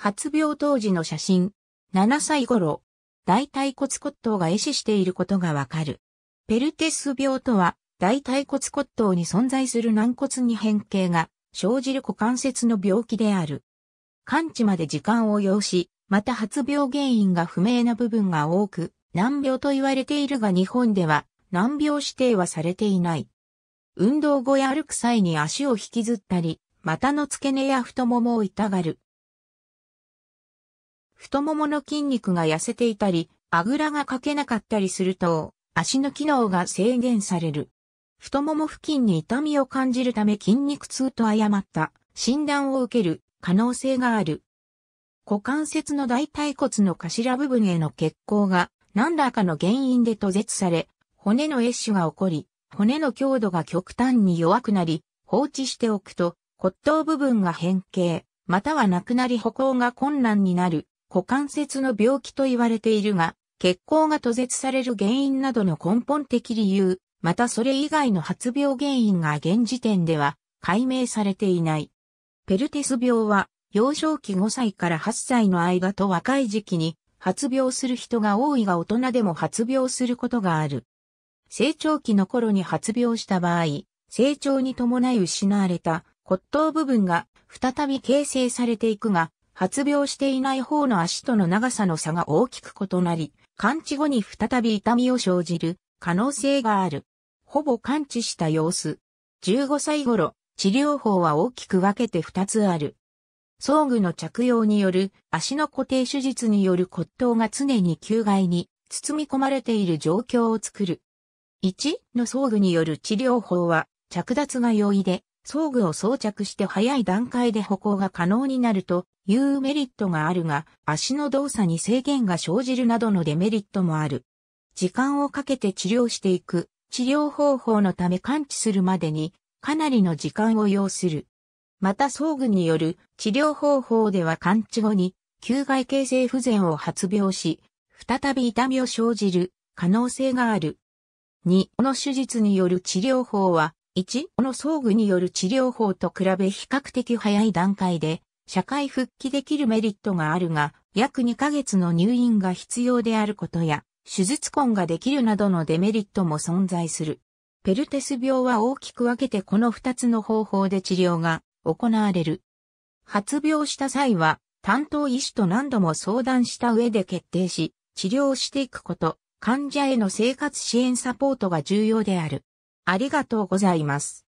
発病当時の写真。7歳頃、大腿骨骨頭が壊死していることがわかる。ペルテス病とは、大腿骨骨頭に存在する軟骨に変形が生じる股関節の病気である。完治まで時間を要し、また発病原因が不明な部分が多く、難病と言われているが日本では難病指定はされていない。運動後や歩く際に足を引きずったり、股の付け根や太ももを痛がる。太ももの筋肉が痩せていたり、あぐらがかけなかったりすると、足の機能が制限される。太もも付近に痛みを感じるため筋肉痛と誤った診断を受ける可能性がある。股関節の大腿骨の頭部分への血行が何らかの原因で途絶され、骨の壊死が起こり、骨の強度が極端に弱くなり、放置しておくと、骨頭部分が変形、またはなくなり歩行が困難になる股関節の病気と言われているが、血行が途絶される原因などの根本的理由、またそれ以外の発病原因が現時点では解明されていない。ペルテス病は幼少期5歳から8歳の間と若い時期に発病する人が多いが大人でも発病することがある。成長期の頃に発病した場合、成長に伴い失われた骨頭部分が再び形成されていくが、発病していない方の足との長さの差が大きく異なり、完治後に再び痛みを生じる可能性がある。ほぼ完治した様子。15歳頃、治療法は大きく分けて2つある。装具の着用による足の固定手術による骨頭が常に球外に包み込まれている状況を作る。1の装具による治療法は着脱が容易で装具を装着して早い段階で歩行が可能になるというメリットがあるが、足の動作に制限が生じるなどのデメリットもある。時間をかけて治療していく、治療方法のため完治するまでにかなりの時間を要する。また装具による治療方法では完治後に、球外形成不全を発病し、再び痛みを生じる可能性がある。2、この手術による治療法は、1、この装具による治療法と比べ比較的早い段階で、社会復帰できるメリットがあるが、約2ヶ月の入院が必要であることや、手術痕ができるなどのデメリットも存在する。ペルテス病は大きく分けてこの2つの方法で治療が行われる。発病した際は、担当医師と何度も相談した上で決定し、治療していくこと、患者への生活支援サポートが重要である。ありがとうございます。